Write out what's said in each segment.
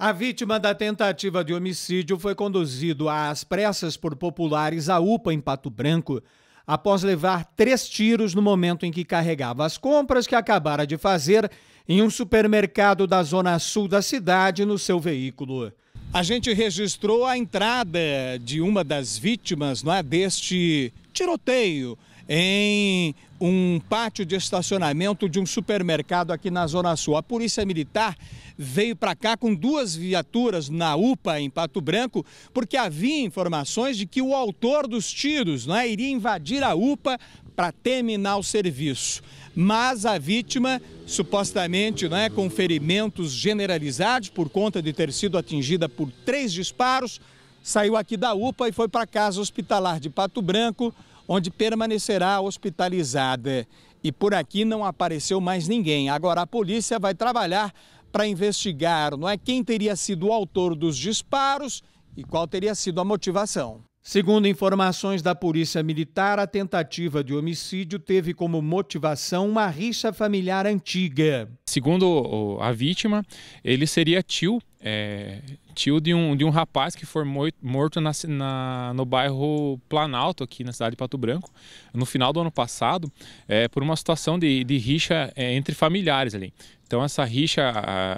A vítima da tentativa de homicídio foi conduzido às pressas por populares à UPA em Pato Branco, após levar três tiros no momento em que carregava as compras que acabara de fazer em um supermercado da zona sul da cidade no seu veículo. A gente registrou a entrada de uma das vítimas não é, deste tiroteio em um pátio de estacionamento de um supermercado aqui na Zona Sul. A Polícia Militar veio para cá com duas viaturas na UPA, em Pato Branco, porque havia informações de que o autor dos tiros né, iria invadir a UPA para terminar o serviço. Mas a vítima, supostamente né, com ferimentos generalizados por conta de ter sido atingida por três disparos, saiu aqui da UPA e foi para a casa hospitalar de Pato Branco, onde permanecerá hospitalizada. E por aqui não apareceu mais ninguém. Agora a polícia vai trabalhar para investigar, não é quem teria sido o autor dos disparos e qual teria sido a motivação. Segundo informações da Polícia Militar, a tentativa de homicídio teve como motivação uma rixa familiar antiga. Segundo a vítima, ele seria tio é, tio de um, de um rapaz que foi morto na, na, no bairro Planalto, aqui na cidade de Pato Branco, no final do ano passado, é, por uma situação de, de rixa é, entre familiares ali. Então essa rixa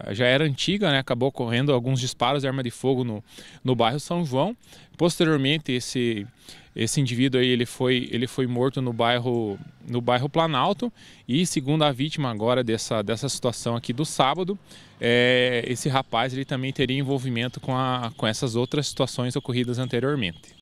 a, já era antiga, né? acabou ocorrendo alguns disparos de arma de fogo no, no bairro São João. Posteriormente esse, esse indivíduo aí ele foi, ele foi morto no bairro no bairro Planalto e segundo a vítima agora dessa, dessa situação aqui do sábado, é, esse rapaz ele também teria envolvimento com, a, com essas outras situações ocorridas anteriormente.